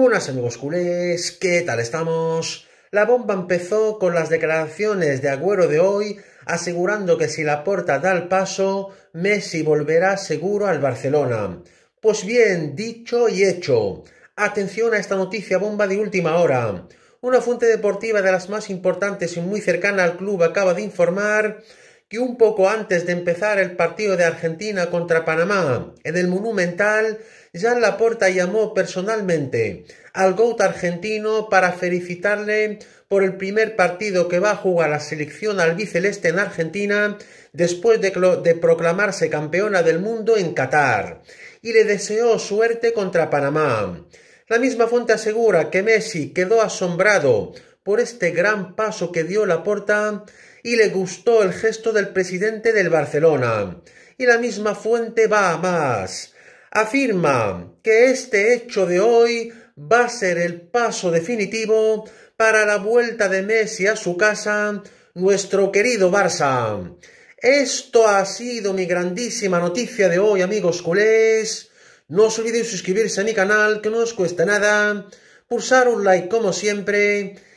Buenas amigos culés, ¿qué tal estamos? La bomba empezó con las declaraciones de Agüero de hoy asegurando que si la porta da el paso, Messi volverá seguro al Barcelona. Pues bien, dicho y hecho. Atención a esta noticia bomba de última hora. Una fuente deportiva de las más importantes y muy cercana al club acaba de informar que un poco antes de empezar el partido de Argentina contra Panamá en el Monumental, Jean Laporta llamó personalmente al GOAT argentino para felicitarle por el primer partido que va a jugar la selección albiceleste en Argentina después de, de, proclamarse campeona del mundo en Qatar y le deseó suerte contra Panamá. La misma fuente asegura que Messi quedó asombrado por este gran paso que dio la porta, y le gustó el gesto del presidente del Barcelona. Y la misma fuente va a más. Afirma que este hecho de hoy va a ser el paso definitivo para la vuelta de Messi a su casa, nuestro querido Barça. Esto ha sido mi grandísima noticia de hoy, amigos culés. No os olvidéis suscribirse a mi canal, que no os cuesta nada. Pulsar un like como siempre